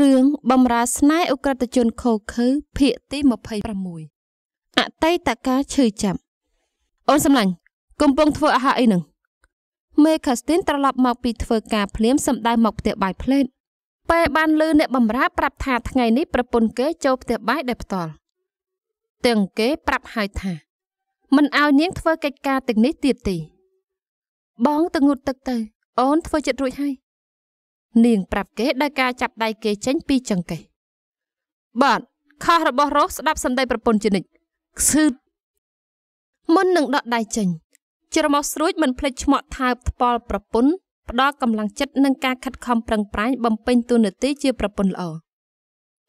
រឿងបំរើស្នេហ៍អ ுக ្រិតជនខូខឺភាគទី26អតីតកាលឈឺចាប់អូនសំឡាញ់កំពុងធ្វើអាហារអីនឹងមេខាស្ទីនត្រឡប់មកពីធ្វើការភ្លាមសម្ដៅមកផ្ទះបាយផ្លេតពេលបានលឺអ្នកបំរើប្រាប់ថាថ្ងៃនេះប្រពន្ធគេចូលផ្ទះបាយដោយផ្ទាល់ទាំងគេ ប្រាប់ហើយថាមិនឲ្យនាងធ្វើកិច្ចការទាំងនេះទៀតទេបងទៅងូតទឹកទៅអូនធ្វើចិត្តរួចហើយនាង ប្រាប់គេដោយការចាប់ដៃគេចេញពីចង្កេះបាទខុសរបស់រស់ស្ដាប់សម្ដីប្រពន្ធជានិច្ចខ្សឺតមុននឹងដកដៃចេញច្រមុះស្រួចមិនភ្លេចឆ្មក់ថើបថ្ពាល់ប្រពន្ធផ្ដល់កម្លាំងចិត្តនិងការខិតខំប្រឹងប្រែងបំពេញតួនាទីជាប្រពន្ធល្អ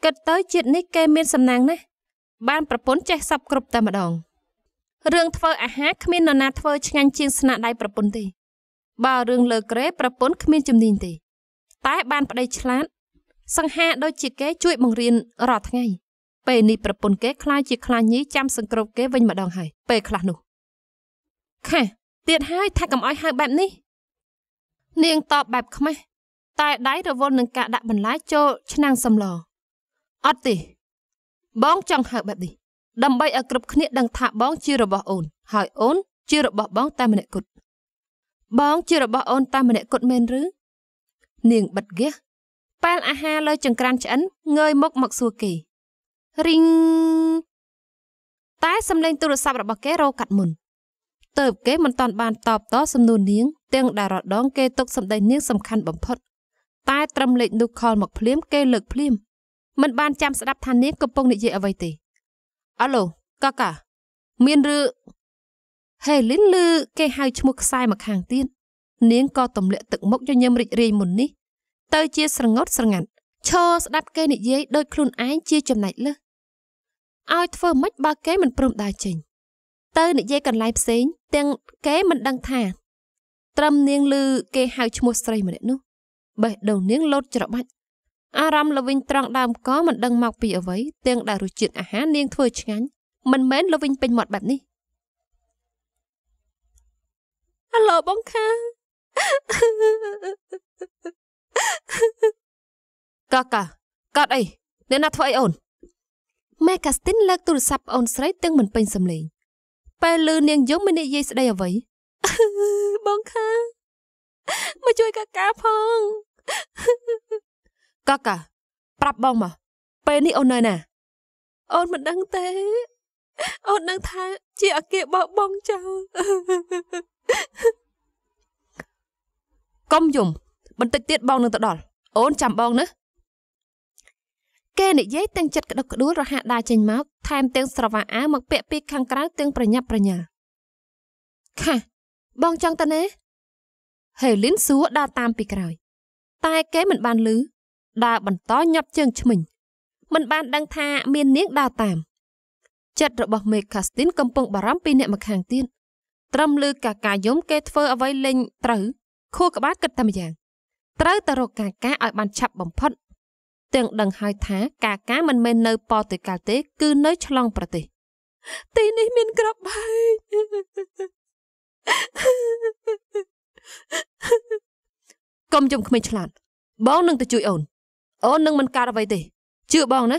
គិតទៅជាតិនេះគេមានសំណាងណាស់បានប្រពន្ធចេះសັບគ្រប់តែម្ដងរឿងធ្វើអាហារគ្មាននរណាធ្វើឆ្ងាញ់ជាងស្នាដៃប្រពន្ធទេ បើរឿងលើក្រេប្រពន្ធគ្មានជំនាញទេតែបានប្តីឆ្លាតសង្ហាដូចជាគេជួយបង្រៀនរាល់ថ្ងៃ ពេលនេះប្រពន្ធគេខ្លាចជាខ្លាញីចាំសង្គ្រប់គេវិញម្ដងហើយពេលខ្លះនោះខេះទៀតហើយថាកំអុយហៅបែបនេះ នាងតបបែបខ្មាស់តែដៃរវល់នឹងការដាក់បន្លាចូលឆ្នាំងសម្លអត់ទេ បងចង់ហៅបែបនេះដើម្បីឲ្យគ្រប់គ្នាដឹងថាបងជារបស់អូនហើយអូនជារបស់បងតែម្នាក់គត់បងជារបស់អូនតែម្នាក់គត់មែនឬនាងបិទហ្គាសប៉ែលអាហារលើចង្ក្រានឆ្អិនងើយមុខមកសួរគេរីងតែសំឡេងទូរស័ព្ទរបស់គេរកកាត់មុនទៅគេមិនតាន់បានតបតសំនួននាង ទាំងដារដងគេទុកសម្ដីនាងសំខាន់បំផុត តែត្រឹមលេខនោះខលមកភ្លាមគេលើកភ្លាមមិនបានចាំស្ដាប់ថានាងកំពុងនិយាយអ្វីទេអាឡូកាកាមានឬហេលីនឮគេហៅឈ្មោះខ្សែមកខាងទៀតនាងក៏ទម្លាក់ទឹកមុខញញឹមរីករាយមុននេះទៅជាស្រងត់ស្រងាត់ឈរស្ដាប់គេនិយាយដោយខ្លួនឯងជាចំណែកលើសឲ្យធ្វើម៉េចបើគេមិនព្រមដើរចេញ ទៅនិយាយកន្លែងផ្សេងទាំងគេមិនដឹងថាត្រឹមនាងឮគេហៅឈ្មោះស្រីម្នាក់នោះ បេះដូងនាងលោតច្របាច់អារម្មណ៍ល្វីងត្រង់ដើមក៏មិនដឹងមកពីអ្វីទាំងដែលរសជាតិអាហារនាងធ្វើឆ្ងាញ់មិនមែនល្វីងពេញមាត់បែបនេះអាឡូបងខាកកាកត់អីអ្នកណាធ្វើអីអូនម៉ែកាស្ទីនលើកទូរស័ព្ទអូនស្រីទាំងមិនពេញសំឡេងពេលលឺនាងយំមាននិយាយស្ដីអ្វីបងខាមកជួយកកាផងកកាប្រាប់បងមកពេលនេះអូននៅណា អូនមិនដឹងទេ អូននឹងថាជាអគារបោះបងចោលកុំយំបន្តិចទៀតបងនឹងទៅដល់អូនចាំបងណាគេនិយាយទាំងចិត្តក្តុកក្តួលរហ័សដើរចេញមកថែមទាំងស្រវាអាវមកពាក់ពីខាងក្រៅទាំងប្រញាប់ប្រញាល់ខះបងចង់ទៅណាហេលីនសួរដើរតាមពីក្រោយ តែគេមិនបានលឺដើរបន្តញាប់ជើងឈ្មិញមិនបានដឹងថាមាននាងដើរតាមចិត្តរបស់មេខាស្ទីនកំពុងបារម្ភពីអ្នកម្ខាងទៀតត្រឹមលឺកាកាយំគេធ្វើអ្វីលេងត្រូវខួរក្បាលគិតតែម្យ៉ាងត្រូវតែរកការការឲ្យបានឆាប់បំផុតទាំងដឹងហើយថាការការមិនមែននៅប៉ទៅកាល់ទេ គឺនៅ ឆ្លងប្រទេស ទីនេះមាន ក្របបែកកុំយំគ្មានឆ្លាតបងនឹងទៅជួយអូន អូននឹងមិនកើតអ្វីទេជឿបងណា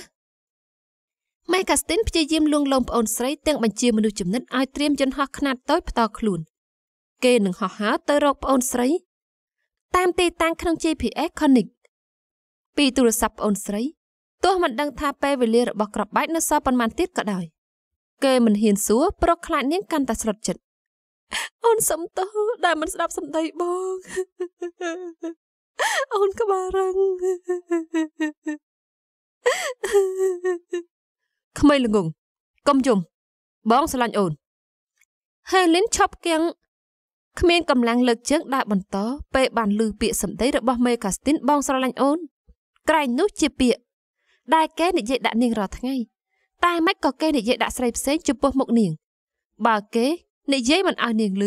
ម៉ែកាស្ទីនព្យាយាមលួងលោមប្អូនស្រីទាំងបញ្ជាមនុស្សចំណិតឲ្យត្រៀមយន្តហោះខ្នាតតូចផ្ទាល់ខ្លួនគេនឹងហោះហើរទៅរកប្អូនស្រី តាមទីតាំងក្នុង GPS Connect ពីទូរស័ព្ទប្អូនស្រីទោះមិនដឹងថាពេលវេលារបស់ក្របបែកនៅសល់ប៉ុន្មានទៀតក៏ដោយគេមិនហ៊ានសួរព្រោះខ្លាចនាងកាន់តែស្រុតចិត្តអូនសំទោសដែលមិនស្ដាប់សម្ដីបង អូនក្បាលរឹងក្មេងល្ងងកុំយំបងស្រឡាញ់អូនហេលីនឈប់គៀងគ្មានកម្លាំងលើកជើងដើរបន្តពេលបានឮពាក្យសម្ដីរបស់មេកាស្ទីនបងស្រឡាញ់អូនក្រែងនោះជាពាក្យដែលគេ និយាយដាក់នាងរាល់ថ្ងៃ តែមិនក៏គេនិយាយដាក់ស្រីផ្សេងចំពោះមុខនាង បើគេ និយាយមិនឲ្យនាងឮ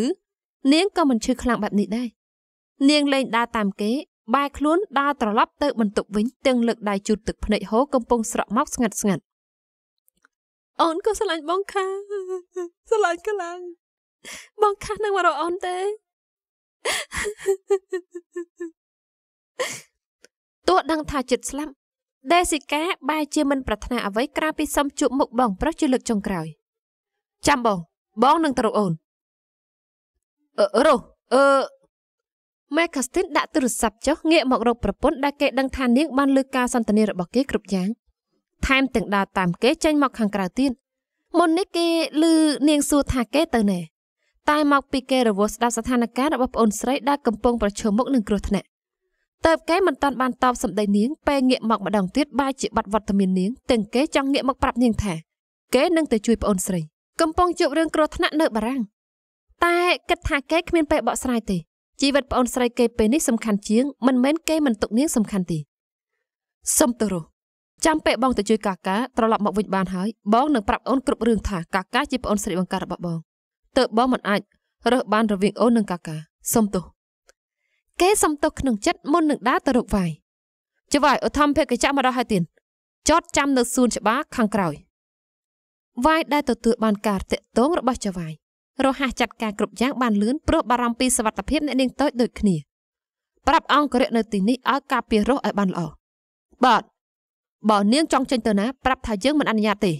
នាងក៏មិនឈឺខ្លាំងបែបនេះដែរនាងលែងដើរតាមគេ បែរខ្លួនដើរត្រឡប់ទៅ បន្ទប់វិញទាំងលើកដៃជូតទឹកភ្នែកហូរកំពុងស្រក់មកស្ងាត់ស្ងាត់អូនក៏ស្រឡាញ់បងខាស្រឡាញ់ខ្លាំងបងខាស់នឹងមករកអូនទេទោះដឹងថាចិត្តស្លាប់ដេស៊ីកាបែរជាមិនប្រាថ្នាអ្វីក្រៅពីសុំជួបមុខបង ប្រុសជាលើកចុងក្រោយចាំបង បងនឹងទៅរកអូនអឺរស់អឺម៉ែកាស្ទីនដាក់ទូរស័ព្ទចុះងាកមករកប្រពន្ធដែលគេដឹងថានាងបានលើកការសន្ទនារបស់គេគ្រប់យ៉ាង ថែមទាំងដើរតាមគេចេញមកខាងក្រៅទៀតមុននេះគេឮនាងសួរថាគេទៅណែតែមកពីគេរវល់ស្ដាប់ស្ថានភាពរបស់ប្អូនស្រីដែលកំពុងប្រឈមមុខនឹងគ្រោះថ្នាក់តើបគេមិនតាន់បានតបសម្ដីនាងពេលងាកមកម្ដងទៀតបែរជាបាត់វត្តមាននាងទាំងគេចង់ងាកមកប្រាប់នាងថាគេនឹងទៅជួយប្អូនស្រី កំពុងជួបរឿងគ្រោះថ្នាក់នៅបារាំងតែគិតថាគេគ្មានពេលបកស្រាយទេជីវិតប្អូនស្រី គេពេលនេះសំខាន់ជាង មិនមែនគេមិនទុកនាងសំខាន់ទេសុំទៅរស់ចាំពេលបងទៅជួយកាកាត្រឡប់មកវិញបានហើយបងនឹងប្រាប់អូនគ្រប់រឿងថាកាកាជាប្អូនស្រីបង្ការរបស់បងតើបងមិនអាចរើសបានរវាង អូននិងកាកាសុំទោសគេសុំទោសក្នុងចិត្តមុននឹងដើរទៅរកវាយចុះវាយឧទ្ធម្ភកិច្ចមកដល់ហើយទៀតចតចាំនៅសួនច្បារខាងក្រោយវាយដែលទទួលបាន ការតាក់ទងរបស់ចៅវាយរហ័សចាត់ការគ្រប់យ៉ាង បានលឿនព្រោះបារម្ភពីសវត្ថភាពអ្នកនាងតូចដូចគ្នាប្រាប់អង្គរៈនៅទីនេះឲ្យការពាររស់ឲ្យបានល្អបាទបើនាងចង់ចេញទៅណា ប្រាប់ថាយើងមិនអនុញ្ញាតទេ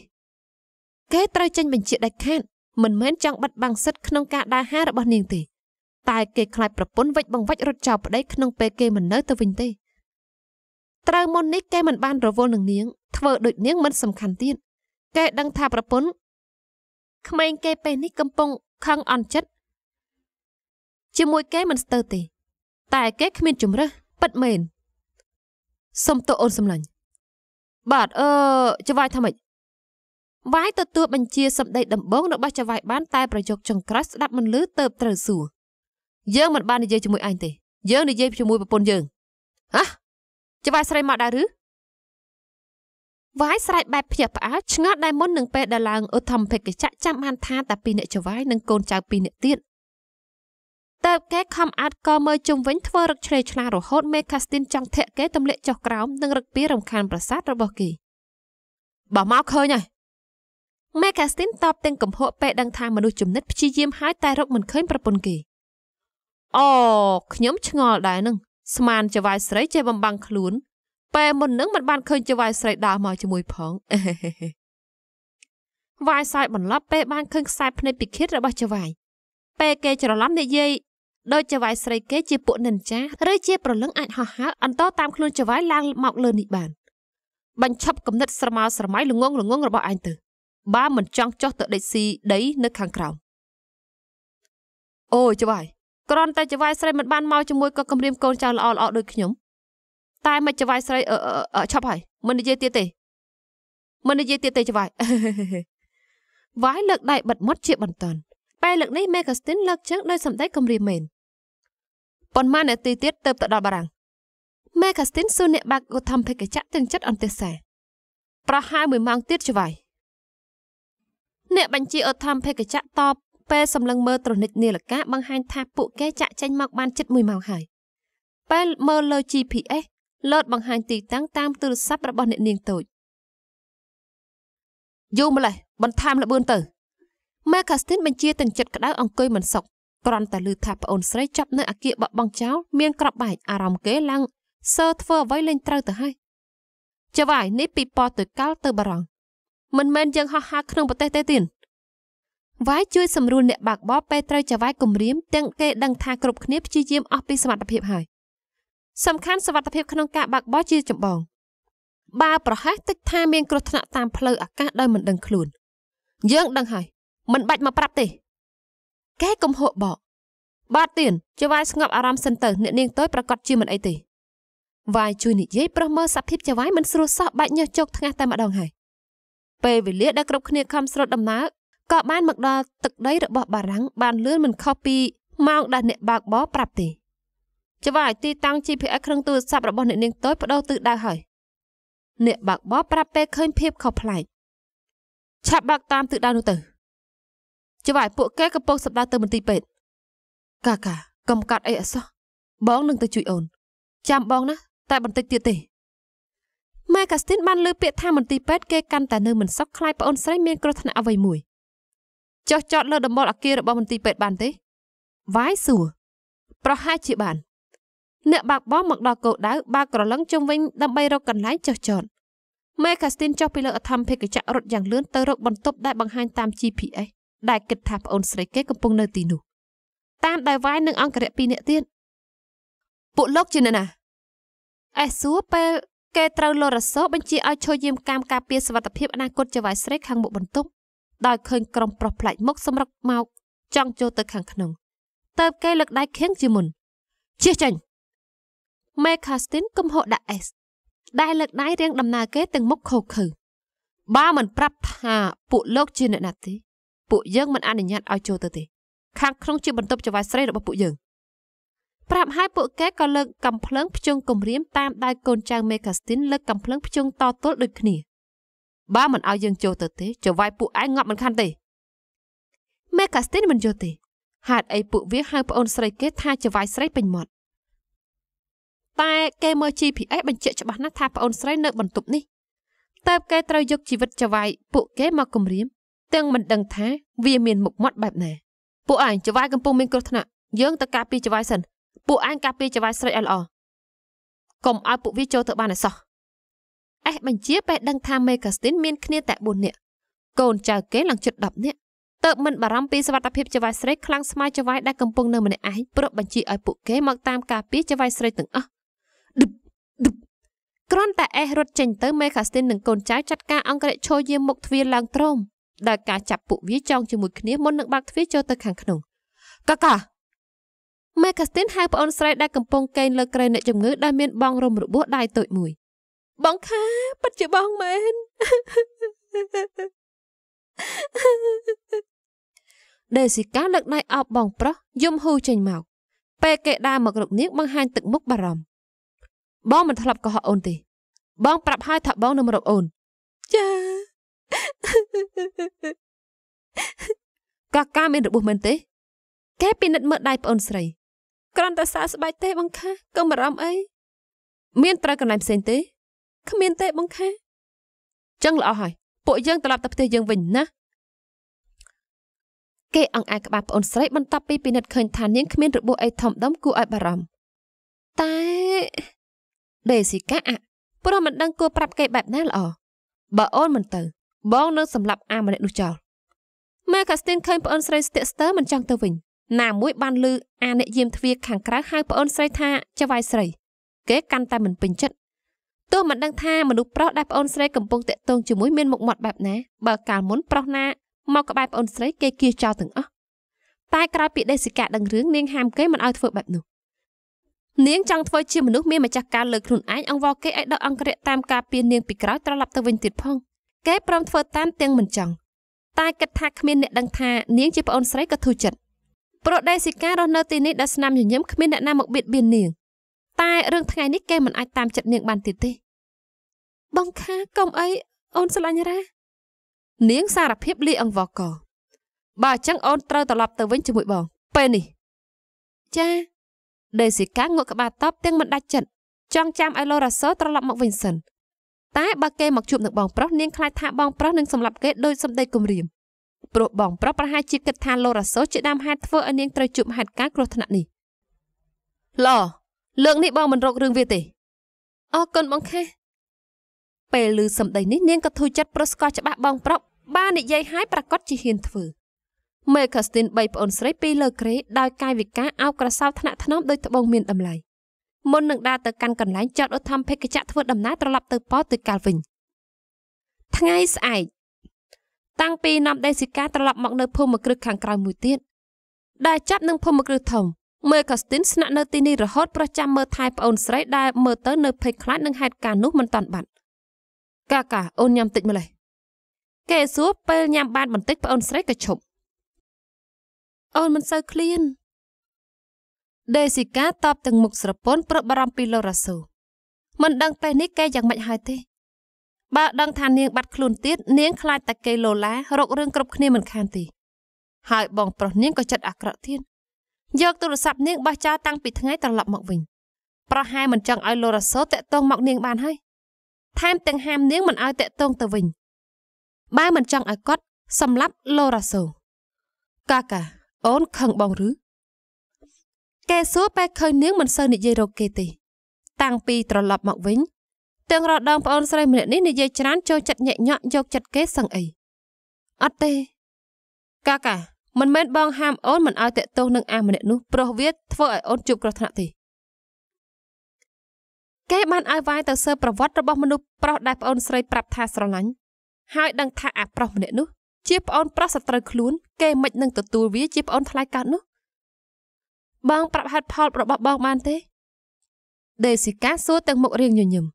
គេត្រូវចេញបញ្ជាដាច់ខាតមិនមែនចង់បិទបាំងសិទ្ធក្នុងការដើរហារបស់នាងទេតែគេខ្លាចប្រពន្ធវិច្ចបង្វិច្ចរត់ចោលប្តីក្នុងពេលគេមិននៅទៅវិញទេត្រូវមុននេះគេមិនបានរវល់នឹងនាង ធ្វើដូចនាងមិនសំខាន់ទៀតគេដឹងថាប្រពន្ធក្មេងគេពេលនេះកំពុងខឹងអន់ចិត្តជាមួយគេមិនស្ទើរទេ តែគេគ្មានជំរឹះពិតមែនសុំតូអូនសំឡាញ់បាទអឺចវាយថាម៉េចវាយទទួលបញ្ជាសម្ដីដំបងរបស់ចៅវាយបានតែប្រយោគចុងក្រោយស្ដាប់មិនលឺទៅត្រូវសួរយើងមិនបាននិយាយជាមួយអញទេ យើងនិយាយជាមួយប្រពន្ធយើងហ៎ចៅវាយស្រីមកដែរឬវាយស្រែកបែបភ្ញាក់ផ្អើលឆ្ងល់ដែរមុននឹងពេលដែលឡើងឧទ្ធម្ភិកចៈចាំបានថាតាពីអ្នកចៅវាយនិងកូនចៅពីអ្នកទៀតតើបគេខំអាត់ក៏មើលជុំវិញធ្វើរឹកឆ្លេឆ្លារហូតមេខាស្ទីន ចង់ធាក់គេទម្លាក់ចុះក្រោមនិងរឹកពីរំខានប្រសាទរបស់គេបើមកឃើញហើយមេកាស្ទីនតបទាំងកំហកពេលដឹងថាមនុស្សចំណិតព្យាយាមហើយតែរកមិនឃើញប្រពន្ធគេអូខ្ញុំឆ្ងល់ដែរនឹងស្មានចវាយស្រីចេះបំបាំងខ្លួនពេលមុននឹងមិនបានឃើញចវាយស្រីដើរមកជាមួយផងវាយសាយបន្លប់ពេលបានឃើញខ្សែភ្នែកពិឃាតរបស់ចវាយពេលគេច្រឡំនិយាយដោយចវាយស្រីគេជាពួកនិន្ចាឬជាប្រលឹងអាចហោះហើរអន្តរតាមខ្លួនចវាយឡើងមកលើនេះបានបញ្ឈប់គំនិតស្រមោស្រមៃល្ងងល្ងងរបស់ឯងទៅបើមិនចង់ចុះទៅដេកស៊ីដីនៅខាងក្រោមអូយចៅហ្វាយគ្រាន់តែចៅហ្វាយស្រីមិនបានមកជាមួយក៏គម្រាមកូនចៅល្អល្អដូចខ្ញុំតែមិនចៅហ្វាយស្រីអឺឆប់ហើយមិននិយាយទៀតទេ មិននិយាយទៀតទេចៅហ្វាយវ៉ៃលើកដៃបិទមាត់ជាបន្តពេលលើកនេះមេកាស្ទីនលើកជើងដោយសម្ដីគម្រាមមែនប៉ុន្មាននាទីទៀតទៅទៅដល់បារាំងមេកាស្ទីនសួរអ្នកបាក់គូថំភេកកច្ចៈទាំងចិត្តអន្តេសាប្រហែល1ម៉ោងទៀតចៅហ្វាយអ្នកបញ្ជាឧទ្ធម្ភិកចៈតបពេលសម្លឹងមើលត្រនិចនាឡិកាបង្ហាញថាពួកគេចាក់ចេញមកបានជិត1ម៉ោងហើយពេលមើលលើ GPS លោតបង្ហាញទីតាំងតាមទូរស័ព្ទរបស់អ្នកនាងតូចយូរម្លេះបន្ថែមលបឿនទៅម៉ែកាស្ទីនបញ្ជាទាំងចិត្តក្តៅអង្គុយមិនសុខគ្រាន់តែឮថាប្អូនស្រីចាប់នៅអាគារបក់បង់ចោលមានក្របបែកអារម្មណ៍គេឡើងសើធ្វើអ្វីលេងត្រូវទៅហើយចវាយនេះពីប៉ទៅកាល់ទៅបារងមិនមែនយើងហោះហើរក្នុងប្រទេសទេទៀតវាយជួយសម្រួលអ្នកបាក់បបពេលត្រូវចវាយគម្រាមទាំងគេ ដឹងថាគ្រប់គ្នាព្យាយាមអស់ពីសមត្ថភាពហើយសំខាន់សមត្ថភាពក្នុងការបាក់បោះជាចម្បងបើប្រហែសទឹកថាមានគ្រោះថ្នាក់តាមផ្លូវអាកាសដោយមិនដឹងខ្លួនយើងដឹងហើយមិនបាច់មកប្រាប់ទេគេកំហុសបកបាទទៀនចវាយស្ងប់អារម្មណ៍សិនទៅអ្នកនាងទៅប្រកាសជាមិនអីទេវាយជួយនិយាយប្រុសមើលសភាពចវាយមិនស្រួលសោះបាច់ញើសជោកថ្ងាសតែម្ដងហើយពេលវេលាដែលគ្រប់គ្នាខំស្រុតដំណើរក៏បានមកដល់ទឹកដីរបស់បារាំងបានលឿនមិនខុសពីម៉ោងដែលអ្នកបើកបរប្រាប់ទេ ច្បាស់ទីតាំង GPS គ្រឿងទូរស័ព្ទរបស់អ្នកនាងតូចបដូរទិសដៅហើយអ្នកបើកបរប្រាប់ពេលឃើញភាពខុសប្លែកឆាប់បើកតាមទិសដៅនោះទៅ ច្បាស់ពួកគេកំពុងសម្ដៅទៅមន្ទីរពេទ្យកាកាកំកាត់អីអសោះបងនឹងទៅជួយអូន ចាំបងណាតែបន្តិចទៀតទេម៉ែកាស្ទីនបានលើពាក្យថាមន្ទីរពេទ្យគេកាន់តែនៅមិនសុខខ្លាចប្អូនស្រីមានគ្រោះថ្នាក់អ្វីមួយចុះចតលើដំបូលអាគាររបស់មន្ទីរពេទ្យបានទេវាយសួរប្រហែលជាបានអ្នកបាក់បោះមកដល់គោដៅបាក់ក្រឡឹងជុំវិញដើម្បីរកកន្លែងចុះចតម៉ែកាស្ទីនចុះពីលើអធម្មភេកចៈរត់យ៉ាងលឿនទៅរក បន្ទប់ដែលបង្ហាញតាម GPS ដែលគិតថាប្អូនស្រីគេកំពុងនៅទីនោះតាមដែលវាយនឹងអង្គរៈពីរនាក់ទៀតពួកលោកជាអ្នកណាអេសួរពេលគេត្រូវលោករសោបញ្ជាឲ្យឈរយាមកាមការពារសវត្ថភាពអនាគតចៅហ្វាយស្រីខាងមុខបន្ទប់ដោយឃើញក្រុមប្រុសផ្លាច់មុខសម្រុកមកចង់ចូលទៅខាងក្នុងតើបគេលើកដៃខៀងជាមុនជិះចេញមេខាស្ទីនកំហុសដាក់ S ដែលលើកដៃរៀងដំណើរគេទាំងមុខខុសខើបើមិនប្រាប់ថាពួកលោកជាអ្នកណាទេពួកយើងមិនអនុញ្ញាតឲ្យចូលទៅទេខាងក្នុងជាបន្ទប់ចៅហ្វាយស្រីរបស់ពួកយើងប្រាប់ហើយពួកគេក៏លើកកំភ្លើងភ្ជង់គំរាម តាមដៃកូនចៅមេកាស្ទីនលើកកំភ្លើងភ្ជង់តទល់ដូចគ្នាបើមិនឲ្យយើងចូលទៅទេចវាយពួកឯងងាប់មិនខានទេមេកាស្ទីនមិនយល់ទេហេតុអីពួកវាហៅប្អូនស្រីគេថាចវាយស្រីពេញមាត់តែគេមើល GPS បញ្ជាក់ច្បាស់ណាស់ថាប្អូនស្រី នៅបន្ទប់នេះតើបគេត្រូវយកជីវិតចវាយពួកគេមកគំរាមទាំងមិនដឹងថាវាមានមុខមាត់បែបណាពួកឯងចវាយកំពុងមានគ្រោះថ្នាក់យើងទៅការពារចវាយសិនពួកឯងការពារចវាយស្រេចឲ្យល្អកុំឲ្យពួកវាចូលទៅបានអីសោះអេះបញ្ជាពេលដឹងថាមេកាស្ទីនមានគ្នាតែ4នាក់កូនចៅគេឡើងជិត10នាក់តើបមិនបារម្ភពីសវត្ថភាពចវាយស្រេចខ្លាំងស្មាយចវាយដែលកំពុងនៅម្នាក់ឯងព្រោះបញ្ជាឲ្យពួកគេមកតាមការពារចវាយស្រេចទាំងអស់ឌឹបឌឹបគ្រាន់តែអេះរត់ចេញទៅមេកាស្ទីននិងកូនចៅចាត់ការអង្គរៈឈរយាមមុខទ្វារឡើងទ្រោមដោយការចាប់ពួកវាចងជាមួយគ្នាមុននឹងបើកទ្វារចូលទៅខាងក្នុងកាកាម៉ែកាស្ទីនហៅប្អូនស្រីដែលកំពុងកេងលើក្រែអ្នកជំងឺដែលមានបងរមរបួសដៃតូចមួយ បងខាពិតជាបងមែនដេស៊ីកាលើកដៃអោបបងប្រុសយំហ៊ូចេញមកពេលគេដើរមករកនាងបង្ហាញ ទឹកមុខបារម្ភបង មិនធ្លាប់កុហកអូនទេ បងប្រាប់ហើយថាបងនឹងមករកអូនចាកាកាមានរបួសមែនទេគេពិនិត្យមើលដៃប្អូនស្រីគ្រាន់តែសាកស្បែកទេ បងខាកុំបារម្ភអីមានត្រូវកន្លែងផ្សេងទេគ្មានទេបងខាចឹងល្អហើយពួកយើងត្រឡប់ទៅផ្ទះយើងវិញណាគេអង្អែលក្បាលប្អូនស្រីបន្ទាប់ពីពិនិត្យឃើញថានាងគ្មានរបួសអីធំដុំគួរឲ្យបារម្ភតែដេស៊ីកាព្រោះមិនដឹង គួរប្រាប់គេបែបណាល្អបើអូនមិនទៅបងនឹងសម្លាប់ អាម្នាក់នោះចោលម៉ែកាស្ទីនឃើញប្អូនស្រីស្ទាក់ស្ទើរមិនចង់ទៅវិញណាមួយបានលឺអាអ្នកយាមទ្វារខាងក្រៅហៅប្អូនស្រីថាចៅវាយស្រីគេកាន់តែមិនពេញចិត្តទោះមិនដឹងថាមនុស្សប្រុសដែលប្អូនស្រីកំពុងតាក់ទងជាមួយមានមុខមាត់បែបណាបើកាលមុនប្រុសណាមកក្បែរប្អូនស្រីគេគៀចោលទាំងអស់តែក្រោយពីដេសិកាដឹងរឿងនាងហាមគេមិនឲ្យធ្វើបែបនោះនាងចង់ធ្វើជាមនុស្សមានម្ចាស់ការលើខ្លួនឯងអង្វរគេឲ្យដកអង្គរៈតាមការពៀននាងពីក្រោយត្រឡប់ទៅវិញទៀតផងគេព្រមធ្វើតាមទាំងមិនចង់តែគិតថាគ្មានអ្នកដឹងថានាងជាប្អូនស្រីក៏ធូរចិត្តព្រោះដេស៊ីការស់នៅទីនេះដល់ស្នាមញញឹមគ្មានអ្នកណាមកបៀតបៀននាង តែរឿងថ្ងៃនេះគេមិនអាចតាមចិត្តនាងបានទៀតទេបងខាកុំអីអូនស្រឡាញ់រ៉ានាងសារភាពលីអង្វកបើអញ្ចឹងអូនត្រូវត្រឡប់ទៅវិញជាមួយបងពេលនេះចាដេស៊ីកាងក់ក្បាលតបទាំងមិនដាច់ចិត្តចង់ចាំឲ្យលូរ៉ាសូត្រឡប់មកវិញសិនតែបើគេមកជួបនឹងបងប្រុសនាងខ្លាចថាបងប្រុសនឹងសម្លាប់គេដោយសម្ដីគំរាមព្រោះបងប្រុសប្រហែលជាគិតថាលោករ៉ាសូជាដើមហេតុធ្វើឲ្យនាងត្រូវជួបហេតុការណ៍គ្រោះថ្នាក់នេះឡលើកនេះបងមិនរករឿងវាទេអរគុណបងខេះពេលឮសម្ដីនេះនាងក៏ធូរចិត្តប្រស្កោះច្បាស់បងប្រុសបាននិយាយហើយប្រកាសជាហ៊ានធ្វើមេខាស្ទីន3ប្អូនស្រីពីរលើក្រេដោយកាយវិការអោបក្រសោបថ្នាក់ថ្នមដោយត្បូងមានតម្លៃមុននឹងដើរទៅកាន់កន្លែងចតឧទ្ធម្ភិកចៈធ្វើដំណើរត្រឡប់ទៅប៉ោទៅកាល់វិញថ្ងៃស្អែកតាំងពីណាំដេស៊ីកាត្រឡប់មកនៅភូមិគ្រឹះខាងក្រៅមួយទៀតដែលចាប់នឹងភូមិគ្រឹះធំមើលកាស្ទីនស្នាក់នៅទីនេះរហូតប្រចាំមើលថែប្អូនស្រីដែលមើលទៅនៅភ័យខ្លាចនឹងហេតុការណ៍នោះមិនតាន់បាត់កាកាអូនញ៉ាំតិចម្លេះគេសួរពេលញ៉ាំ បានបន្តិចប្អូនស្រីក៏ឈប់អូនមិនសូវឃ្លានដេស៊ីកាតបទាំងមុខស្រពន់ប្រាប់បារម្ភពីលោរ៉ាសូមិនដឹងពេលនេះគេយ៉ាងម៉េចហើយទេបើដឹងថានាងបាត់ខ្លួនទៀតនាងខ្លាចតែគេលោឡារករឿងគ្រប់គ្នាមិនខានទេហើយបងប្រុសនាងក៏ចិត្តអាក្រក់ទៀតយកទូរស័ព្ទនាងបោះចោលតាំងពីថ្ងៃត្រឡប់មកវិញប្រហែលមិនចង់ឲ្យលោរ៉ាសូតាក់ទងមកនាងបានហើយថែមទាំងហាមនាងមិនឲ្យតាក់ទងទៅវិញបើមិនចង់ឲ្យគាត់សម្លាប់លោរ៉ាសូ កាកាអូនខឹងបងឬគេសួរបែឃើញនាងមិនសូវនិយាយរកគេទេ តាំងពីត្រឡប់មកវិញទាំងរដើមប្អូនស្រីម្នាក់នេះនិយាយច្រើនចូលចិត្តញាក់ញក់យកចិត្តគេសឹងអីអត់ទេកាកាមិនមែនបងហាមអូនមិនឲ្យតាក់ទងនឹងអាម្នាក់នោះព្រោះវាធ្វើឲ្យអូនជួបគ្រោះថ្នាក់ទេគេបានឲ្យវាយទៅសើប្រវត្តិរបស់មនុស្សប្រុសដែលប្អូនស្រី ប្រាប់ថាស្រឡាញ់ហើយដឹងថាអាប្រុសម្នាក់នោះ ជាប្អូនប្រុសសត្រូវខ្លួន គេមិននឹងទទួលវាជាប្អូនថ្លៃកើតនោះបង ប្រាប់ហេតុផលរបស់បងបានទេដេស៊ីកាសួរទាំងមុខរៀងញញឹម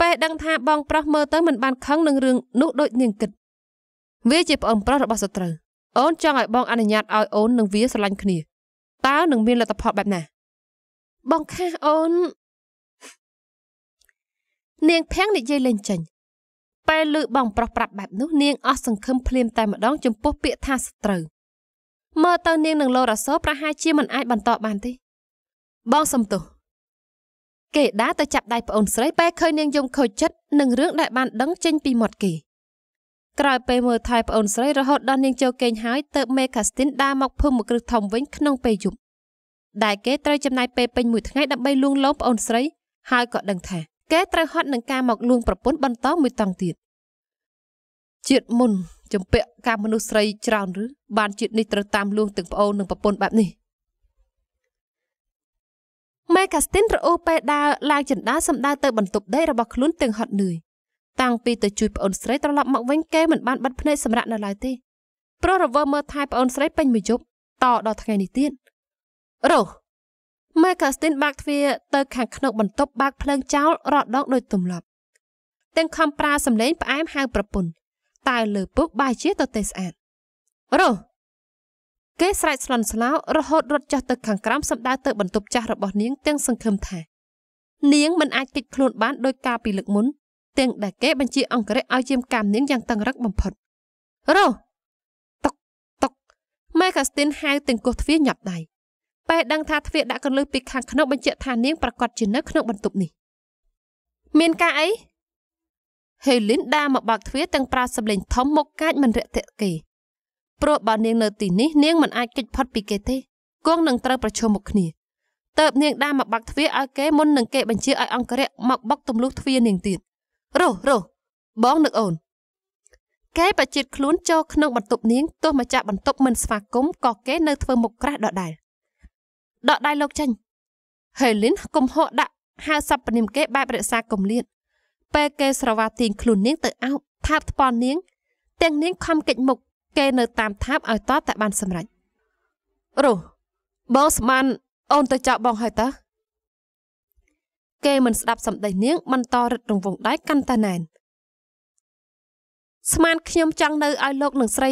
ប៉េដឹងថាបងប្រុសមើលទៅមិនបានខឹងនឹងរឿងនោះដូចនាងគិតវាជាប្អូនប្រុសរបស់សត្រូវអូនចង់ឲ្យបងអនុញ្ញាតឲ្យអូននិងវាស្រឡាញ់គ្នាតើនឹងមានលទ្ធផលបែបណាបងខាសអូននាងភាំងនិយាយលេងចេញពេលឮបងប្រុសប្រាប់បែបនោះនាងអស់សង្ឃឹមភ្លាមតែម្ដងចំពោះពាក្យថាសត្រូវមើលទៅនាងនឹងលោរ៉ាសោប្រហែលជាមិនអាចបន្តបានទេបងសំទោសគេដាទៅចាប់ដៃប្អូនស្រីពេលឃើញនាងយំខូចចិត្តនឹងរឿងដែលបានដឹងចេញពីមាត់គេក្រោយពេលមើលថែប្អូនស្រីរហូតដល់នាងចូលគេងហើយទៅមេកាស្ទីនដើរមកភូមិមកគ្រឹះធំវិញក្នុងពេលយប់ដែលគេត្រូវចំណាយពេលពេញមួយថ្ងៃដើម្បីលួងលោមប្អូនស្រីហើយក៏ដឹងថា គេត្រូវហត់នឹងការមកលួងប្រពន្ធបន្តមួយតង់ទៀតជាតិមុនចម្ពាក់ការមនុស្សស្រីច្រើនឬបានជាតិនេះត្រូវតាមលួងទាំងប្អូននិងប្រពន្ធបែបនេះម៉ែកាស្ទីនរអ៊ូពេលដើរឡើងជណ្ដើរសំដៅទៅបន្ទប់ដេករបស់ខ្លួនទាំងហត់នឿយតាំងពីទៅជួយប្អូនស្រីត្រឡប់ មកវិញគេមិនបានបិទភ្នែកសម្រាប់នៅឡើយទេព្រោះរវើមើលថែប្អូនស្រីពេញមួយយប់តដល់ថ្ងៃនេះទៀតរោម៉ែកាស្ទីនបាក់ទ្វារទៅខាងក្នុងបន្ទប់បាក់ភ្លើងចោលរដងដោយទម្លាប់ទាំងខំប្រាសម្លេងផ្អែមហៅប្រពន្ធតើលើពុកបាយជាទៅទេស្អាតរោគេស្រែកស្លន់ស្លោរហូតរត់ចុះទៅខាងក្រោមសម្ដៅទៅបន្ទប់ចាស់របស់នាងទាំងសង្ឃឹមថានាងមិនអាចគេចខ្លួនបានដោយការពីលើកមុនទាំងដែលគេបញ្ជាអង្គរៈឲ្យយាមកាមនាងយ៉ាងតឹងរឹងបំផុតរោតុកតុកម៉ែកាស្ទីនហៅទាំងគោះទ្វារញាប់ដៃពេលដឹងថាទ្វារដាក់កន្លឹះពីខាងក្នុងបញ្ជាក់ថានាងប្រកាសជានៅក្នុងបន្ទប់នេះមានការអីហេលីនដើរមកបើកទ្វារទាំងប្រើសម្លេងធំមកកាចមិនរាក់ទាក់គេព្រោះបើនាងនៅទីនេះនាងមិនអាចគេចផុតពីគេទេគង់នឹងត្រូវប្រឈមមុខគ្នាតើបនាងដើរមកបាក់ទ្វារឲ្យគេមុននឹងគេបញ្ជាឲ្យអង្គរៈមកបុកទម្លុះទ្វារនាងទៀតរស់រស់បងនឹកអូនគេបច្ចិតខ្លួនចូលក្នុងបន្ទប់នាងទោះម្ចាស់បន្ទប់មិនស្វាគមន៍ក៏គេនៅធ្វើមុខក្រាស់ដដែលដដែលលោកចាញ់ហេលីនគុំហក់ដាក់ហៅសັບពនិមគេបែបរក្សាគុំលៀតពេលគេស្រវាទាញខ្លួននាងទៅអោបថាបថ្ពន់នាងទាំងនាងខំកិច្ចមុខគេនៅតាមថាបឲ្យតតតែបានសម្រេចរស់បងស្មានអូនទៅចាប់បងហើយតើគេមិនស្ដាប់សម្ដីនាងបន្តរឹតរងវងដៃកាន់តែណែនស្មានខ្ញុំចង់នៅឲ្យលោកនឹងស្រី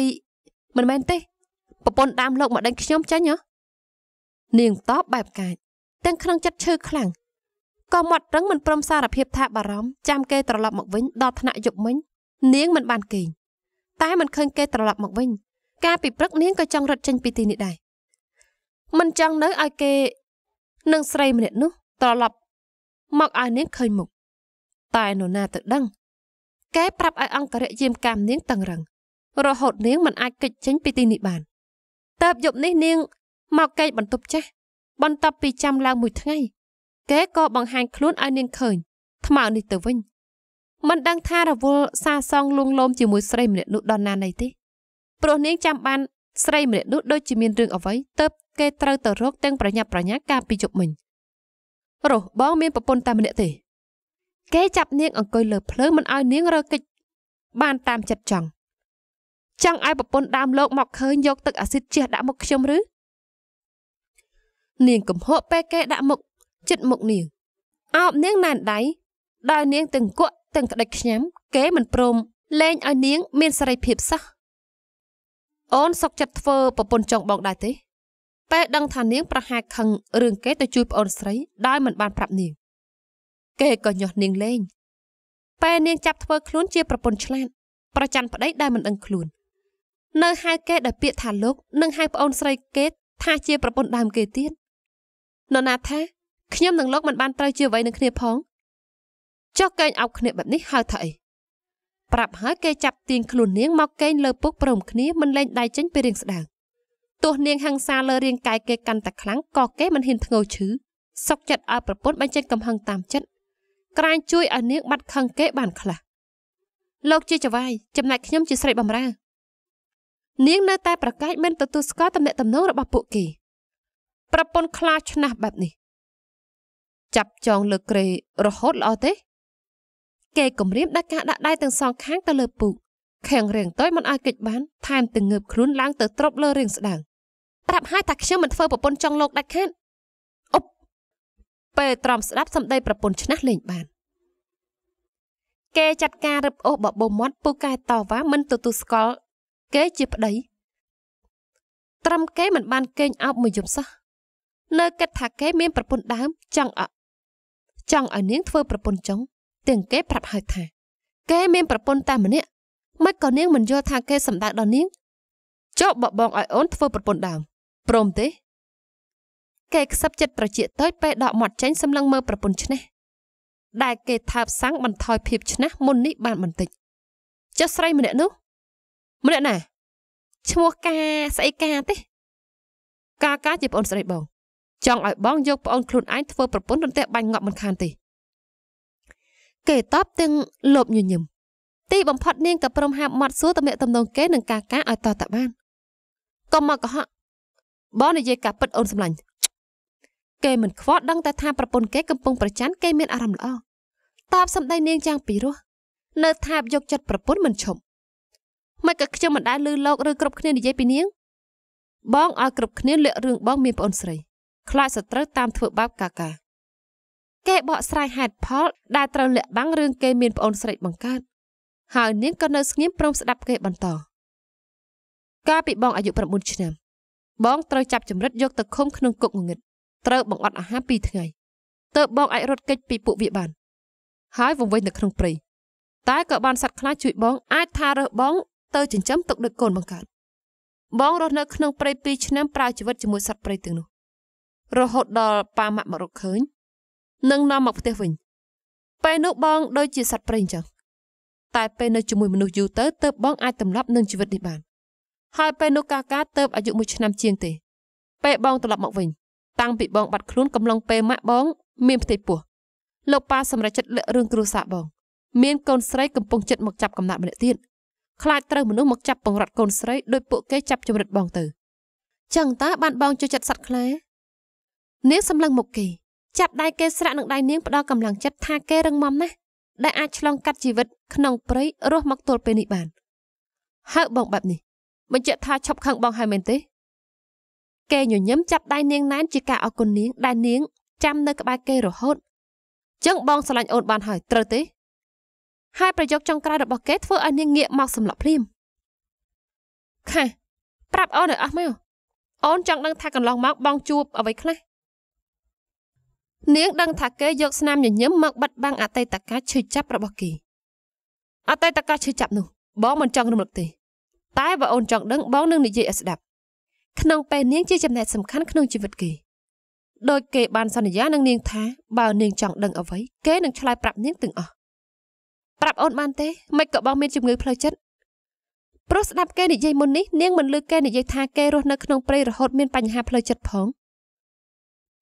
មិនមែនទេប្រពន្ធដើមលោកមកដេញខ្ញុំចាញ់ហ៎នាងតបបែបកាចទាំងក្នុងចិត្តឈឺខ្លាំងក៏មាត់រឹងមិនព្រមសារភាពថាបារម្ភចាំគេត្រឡប់មកវិញដល់ថ្នាក់យប់មិញនាងមិនបានគេងតែមិនឃើញគេត្រឡប់មកវិញការពីព្រឹកនាងក៏ចង់រត់ចេញពីទីនេះដែរមិនចង់នៅឲ្យគេនឹងស្រីម្នាក់នោះត្រឡប់មកឲ្យនាងឃើញមុខតែនរណាទៅដឹងគេប្រាប់ឲ្យអង្គរៈយាមកាមនាងតឹងរឹង រហូតនាងមិនអាចគេចចេញពីទីនេះបានតើបយប់នេះ នាង មកកែកបន្ទប់ចាស់បន្ទាប់ពីចាំឡើងមួយថ្ងៃគេក៏បង្ហាញខ្លួនឲ្យនាងឃើញថ្មើរនេះទៅវិញមិនដឹងថារវល់សាសងលួងលោមជាមួយស្រីម្នាក់នោះដល់ណាណីទេព្រោះនាងចាំបាន ស្រីម្នាក់នោះដូចជាមានរឿងអ្វីទៅគេត្រូវទៅរកទាំងប្រញាប់ប្រញាល់ការពីជប់មិញរស់បងមានប្រពន្ធតែម្នាក់ទេ គេចាប់នាង អង្គុយលើភ្លើងមិនឲ្យនាងរើកិច្ចបានតាមចិត្តចង់ចង់ឲ្យប្រពន្ធដើមលោក មកឃើញយក ទឹកអាស៊ីតជះដាក់មុខខ្ញុំឬនាងកំហកពេលគេដាក់មុខចិត្តមុខនាងអោបនាងណែនដៃដោយនាងទាំងគក់ទាំងក្តិចខ្ញុំគេមិនព្រមលែងឲ្យនាងមានសេរីភាពសោះអូនសុកចិត្តធ្វើប្រពន្ធចង់បងដែរទេពេលដឹងថានាងប្រហែលខឹងរឿងគេទៅជួយប្អូនស្រីដោយមិនបានប្រាប់នាងគេក៏ញាស់នាងលេងពេលនាងចាប់ធ្វើខ្លួនជាប្រពន្ធឆ្លាតប្រច័នប្តីដែលមិនដឹងខ្លួននៅហៅគេដោយពាក្យថាលោកនិងហៅប្អូនស្រីគេថាជាប្រពន្ធដើមគេទៀតនរណាថាខ្ញុំនិងលោកមិនបានត្រូវជាអ្វីនឹងគ្នាផងចុះកេងអោបគ្នាបែបនេះហៅថាអីប្រាប់ហើយគេចាប់ទាញខ្លួននាងមកកេងលើពុកព្រមគ្នាមិនលែងដៃចេញពីរៀងស្ដាងទោះនាងហង្សាលើរាងកាយគេកាន់តែខ្លាំងក៏គេមិនហ៊ានធ្ងោឈឺសុកចិត្តឲ្យប្រពន្ធបញ្ចេញកំហឹងតាមចិត្តក្រាញជួយឲ្យនាង បាត់ខឹងគេបានខ្លះលោកជាចវាយចំណែកខ្ញុំជាស្រីបំរើនាងនៅតែប្រកែកមិនទទួលស្គាល់តំណែងតំណងរបស់ពួកគេ ប្រពន្ធខ្លាឆ្នះបែបនេះចាប់ចងលើក្រេរហូតល្អទេគេគំរាមដាក់ការដាក់ដៃទាំងសងខាងទៅលើពូកខាំងរាងតុយមិនឲ្យគេចបាន ថែមទាំងងើបខ្លួនឡើងទៅទ្រប់លើរាងស្ដាងប្រាប់ហើយថាខ្ញុំមិនធ្វើប្រពន្ធចង់លោកដាច់ខាតអុបពេលត្រំស្ដាប់សម្ដីប្រពន្ធឆ្នះលេងបានគេចាត់ការរឹបអូសបបោមាត់ពូកែតវ៉ាមិនទទួលស្គាល់គេជាប្តីត្រឹមគេមិនបានកេងអោបមួយយប់សោះនៅគិតថាគេមានប្រពន្ធដើមចង់អចង់ឲ្យនាង ធ្វើប្រពន្ធចុងទាំងគេប្រាប់ហើយថាគេមានប្រពន្ធតែម្នាក់មិនក៏នាងមិនយល់ថាគេសម្ដៅដល់នាងចុះបបងឲ្យអូន ធ្វើប្រពន្ធដើមព្រមទេគេខ្សឹបចិត្តត្រចៀកតូចពេលដកមាត់ចេញសម្លឹងមើលប្រពន្ធឆ្នេះដែលគេថើបសាំងបន្ថយភាពឆ្នេះមុននេះបាន បន្តិចចុះស្រីម្នាក់នោះម្នាក់ណាឈ្មោះកាស្អីកាទេ កាកាជាប្អូនស្រីបងចង់ឲ្យបងយកប្អូនខ្លួនឯងធ្វើប្រពន្ធរន្ទះបាញ់ងាប់មិនខានទេគេតបទាំងលបញញឹមទីបំផុតនាងក៏ព្រមហាប់មាត់សួរតំណាក់តំណងគេនឹងកាកាឲ្យតតបានកុំមកកុហកបងនិយាយការពិតអូនសម្លាញ់គេមិនខ្វល់ដឹងតែថាប្រពន្ធគេកំពុងប្រច័ណ្ឌគេមានអារម្មណ៍ល្អតបសម្ដីនាងយ៉ាងពីរោះនៅ ថាបយកចិត្តប្រពន្ធមិនឈប់មិនក៏ខ្ញុំមិនដែលលឺលោកឬគ្រប់គ្នានិយាយពីនាង បងឲ្យគ្រប់គ្នាលាក់រឿងបងមានប្អូនស្រីខ្លាចសត្រូវតាមធ្វើបាបកាកាគេបកស្រាយហេតុផលដែលត្រូវលាក់បាំងរឿងគេមាន ប្អូនស្រីបង្កើតហើយនាងក៏នៅស្ងៀមព្រមស្ដាប់គេបន្តកាលពីបងអាយុ9ឆ្នាំ បងត្រូវចាប់ចម្រិតយកទៅឃុំក្នុងគុកងងឹតត្រូវបង្អត់អាហារ2ថ្ងៃទើបបងអាចរត់គេចពីពួកវាបាន ហើយវង្វេងនៅក្នុងព្រៃតែក៏បានសັດខ្លា ជួយបងអាចថារើសបងទៅចិញ្ចឹមទុកដូចកូនបង្កើតបងរស់នៅក្នុងព្រៃ2ឆ្នាំប្រើជីវិតជាមួយសត្វព្រៃទាំងនោះរហូតដល់ប៉ាម៉ាក់មករកឃើញនិងនាំមកផ្ទះវិញពេលនោះបងដូចជាសត្វព្រៃអញ្ចឹងតែពេលនៅជាមួយមនុស្សយូរទៅទើបបងអាចទម្លាប់នឹងជីវិតនេះបាន ហើយពេលនោះកាកាទៅអាយុ1ឆ្នាំជាងទេពេលបងត្រឡប់មកវិញ តាំងពីបង បាត់ខ្លួនកំឡុងពេលម៉ាក់បងមានផ្ទៃពោះលោកប៉ាសម្រេចចិត្តលាក់រឿងគ្រួសារបងមានកូនស្រីកំពុងចិត្តមកចាប់កំណត់ម្នាក់ទៀតខ្លាចត្រូវមនុស្សមកចាប់បង្រត់កូនស្រីដោយពួកគេចាប់ចម្រិតបងទៅចឹងតើបានបងជួយចិត្តសັດខ្លានាងសម្លឹងមកគេចាប់ដៃគេស្រាក់នឹងដៃនាងផ្ដល់កម្លាំងចិត្តថាគេរឹងមាំណាស់ដែលអាចឆ្លងកាត់ជីវិត ក្នុងព្រៃរស់មកទល់ពេលនេះបាន ហើយបងបែបនេះបញ្ជាក់ថាឈប់ខឹងបងហើយមែនទេគេញញឹមចាប់ដៃនាងណែនជាការអរគុណនាងដែលនាងចាំនៅក្បែរគេរហូតចឹងបងស្រឡាញ់អូនបានហើយត្រូវទេហើយប្រយោគចុងក្រោយរបស់គេធ្វើឲ្យនាងងាកមកសម្លក់ភ្លាមខែប្រាប់អូនឲ្យអស់មកអូនចង់ដឹងថាកន្លងមកបងជួប អ្វីខ្លះនាងដឹងថាគេយកស្នាមញញឹមមកបិទបាំងអតីតកាលឈឺចាប់របស់គេអតីតកាលឈឺចាប់នោះបងមិនចង់រំលឹកទេតែបើអូនចង់ដឹងបងនឹងនិយាយឲ្យស្ដាប់ក្នុងពេលនាងជាចំណែក សំខាន់ក្នុងជីវិតគេដោយគេបានសន្យានឹងនាងថាបើនាងចង់ដឹងអ្វីគេនឹងឆ្លើយប្រាប់នាងទាំងអស់ប្រាប់អូនបានទេមិនក៏បងមានជំងឺផ្លូវចិត្តព្រោះស្ដាប់គេនិយាយមុននេះនាងមិនលឺគេនិយាយថាគេរស់នៅក្នុងព្រៃរហូតមានបញ្ហាផ្លូវចិត្តផង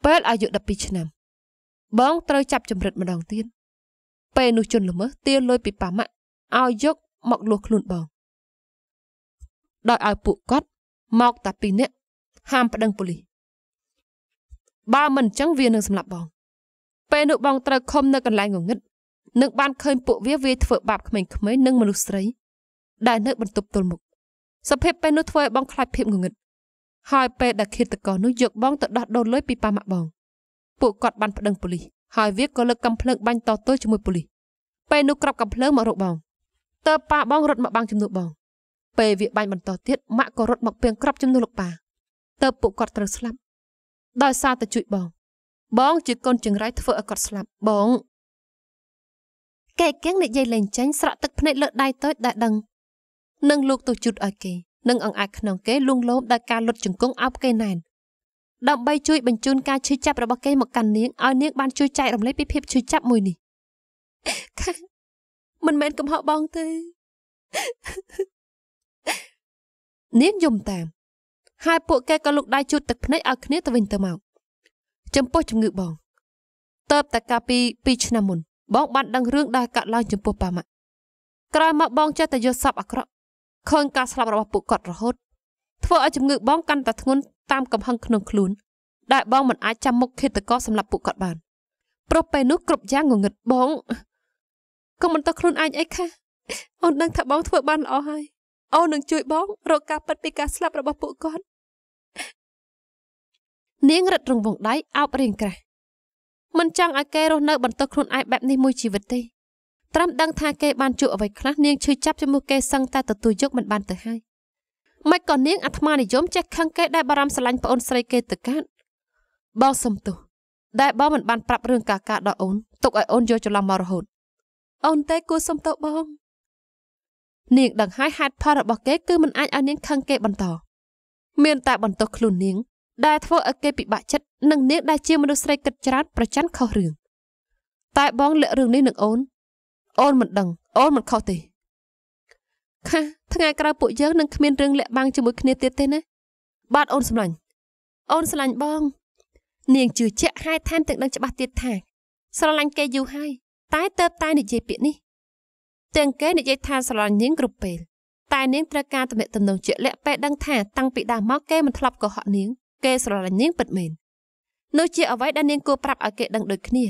ពេលអាយុ12ឆ្នាំបងត្រូវចាប់ចម្រិតម្ដងទៀតពេលនោះជន់ល្មើសទាលុយពីប៉ាម៉ាក់ឲ្យយកមកលួសខ្លួនបងដោយឲ្យពួកគាត់មកតាពីរនាក់ហាមប្តឹងប៉ូលីសបើមិនអញ្ចឹងវានឹងសម្លាប់បង ពេលនោះបងត្រូវខំនៅកន្លែងងងឹតនឹងបានឃើញពួកវាវាធ្វើបាបក្មេងៗនិងមនុស្សស្រីដែលនៅបន្ទប់ទល់មុខសភាពពេលនោះធ្វើឲ្យបងខ្លាចភាពងងឹតហើយពេលដែលឃាតករនោះយកបងទៅដោះដូរលុយពីប៉ាម៉ាក់បងពួកគាត់បានប្តឹងប៉ូលីសហើយវាក៏លើកកំភ្លើងបាញ់តទល់ជាមួយប៉ូលីសពេលនោះក្របកំភ្លើងមករកបងតើប៉ាបងរត់មកបាំងជំនួសបងពេលវាបាញ់បន្តទៀតម៉ាក់ក៏រត់មកពីងក្របជំនួសលោកប៉ាតើពួកគាត់ត្រូវស្លាប់ ដោយសារតែជួយបង បងជាកូនចង្រៃធ្វើឲ្យគាត់ស្លាប់បងកែកៀងនិយាយលេងចាញ់ស្រក់ទឹកភ្នែកលើដៃតូចដែលដឹងនឹងលោកទៅជូតឲ្យគេនឹងអង្អាចខ្នងគេលួងលោមដោយការលុតជង្គង់អោបគេណែនដើម្បីជួយបញ្ជូនការឈឺចាប់របស់គេមកកាន់នាងឲ្យនាងបានជួយចែករំលែកពីភាពឈឺចាប់មួយនេះខាមិនមែនកំហកបងទេនាងយំតាមហើយពួកគេក៏លុកដៃជូតទឹកភ្នែកឲ្យគ្នាទៅវិញទៅមកចំពោះជំងឺបងតើបតកាពី2ឆ្នាំមុនបងបានដឹងរឿងដែលកើតឡើងចំពោះប៉ាម៉ាក់ក្រោយមកបងចេះតែយល់សពអាក្រក់ឃើញការស្លាប់របស់ពួកគាត់រហូតធ្វើឲ្យជំងឺបងកាន់តែធ្ងន់តាមកំហឹងក្នុងខ្លួនដែលបងមិនអាចចាំមុខឃាតករសម្រាប់ពួកគាត់បានប្រុសពេលនោះគ្រប់យ៉ាងងងឹតបងក៏មិនទៅខ្លួនឯងអីខះអូនដឹងថាបង ធ្វើបានល្អហើយអូននឹងជួយបង រកការពិតពីការស្លាប់របស់ពួកគាត់នាងរត់រង្វង់ដៃអោបរៀងក្រាស់មិនចង់ឲ្យគេរស់នៅបន្តខ្លួនឯងបែបនេះមួយជីវិតទេត្រាំដឹងថាគេបានជួបអ្វីខ្លះនាងឈឺចាប់ជាមួយគេសឹងតែទទួលយកមិនបានទៅហើយមិនក៏នាងអាត្មានិយមចេះខឹងគេដែលបារម្ភស្រឡាញ់ប្អូនស្រីគេទៅកាត់បងសុំទោសដែលបងមិនបានប្រាប់រឿងកាកាដល់អូនទុកឲ្យអូនយកច្រឡំមករហូត អូនទេគួរសុំទោសបងនាងដឹងហើយហេតុផលរបស់គេគឺមិនអាចឲ្យនាងខឹងគេបន្តមាន តែបន្ទោសខ្លួននាងដែលធ្វើឲ្យគេពិបាកចិត្តនិងនាងដែលជាមនុស្សស្រីគិតច្រើនប្រច័ណ្ឌខុសរឿងតែបងលាក់រឿងនេះនឹងអូន អូនមិនដឹងអូនមិនខុសទេខាថ្ងៃក្រោយពួកយើងនឹងគ្មានរឿងលាក់បាំងជាមួយគ្នាទៀតទេណាបាទអូនស្រឡាញ់អូនស្រឡាញ់បង នាងជឿជាក់ហើយថែមទាំងដឹងច្បាស់ទៀតថាស្រឡាញ់គេយូរហើយតែតើបតែនិយាយពាក្យនេះទាំងគេនិយាយថាស្រឡាញ់នាងគ្រប់ពេលតែនាងត្រូវការទំនាក់ទំនងជាក់លាក់ពេលដឹងថាតាំងពីដើមមកគេមិនធ្លាប់ កុហកនាងគេស្រឡាញ់នាងពិតមែននោះជាអ្វីដែលនាងគួរប្រាប់ឲ្យគេដឹងដូចគ្នា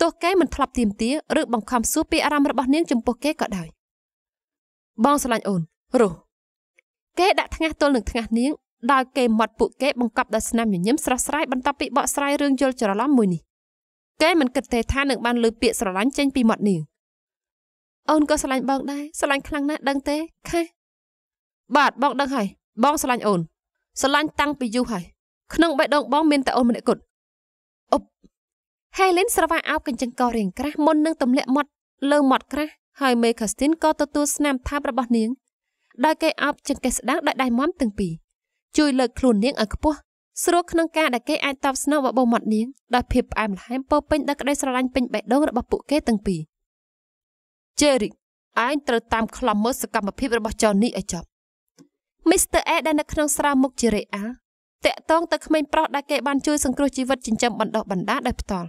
ទោះគេមិនធ្លាប់ទៀមទាឬបង្ខំសួរពីអារម្មណ៍របស់នាងចំពោះគេក៏ដោយបងស្រឡាញ់អូនរស់គេដាក់ថ្ងាសទល់នឹងថ្ងាសនាងដោយគេមាត់ពួកគេបង្កប់ដោយស្នាមញញឹមស្រស់ស្រាយបន្ទាប់ពីបកស្រាយរឿងយល់ច្រឡំមួយនេះគេមិនគិតទេថានឹងបានលើពាក្យស្រឡាញ់ចេញពីមាត់នាងអូនក៏ស្រឡាញ់បងដែរស្រឡាញ់ខ្លាំងណាស់ដឹងទេខេះបាទបងដឹងហើយបងស្រឡាញ់អូន ស្រឡាញ់តាំងពីយូរហើយក្នុងបេះដូងបងមានតែអូនម្នាក់គត់អុបហេលិនស្រវាអោបកញ្ចឹងកោរៀងក្រាស់មុននឹងទម្លាក់មាត់លើមាត់ក្រាស់ហើយមេខាស្ទីនក៏ទទួលស្នាមថាបរបស់នាងដោយគេអោបចង្កេះស្ដាងដោយដៃមាំទាំងពីរជួយលើកខ្លួននាងឲ្យខ្ពស់ស្រួលក្នុងការដែលគេអាចតបស្នងបបោមាត់នាងដោយភាពផ្អែមល្ហែមពោពេញដោយក្តីស្រឡាញ់ពេញបេះដូងរបស់ពួកគេទាំងពីរជេរិកឯងត្រូវតាម ខ្លំមើលសកម្មភាពរបស់ចននេះឲ្យចប់មីស្ទ័រអេដែលនៅក្នុងស្រោមុខជារេអាតាក់តងទៅក្មេងប្រុសដែលគេបានជួយសង្គ្រោះជីវិតចិញ្ចឹមបណ្ដោះបណ្ដាដោយផ្ទាល់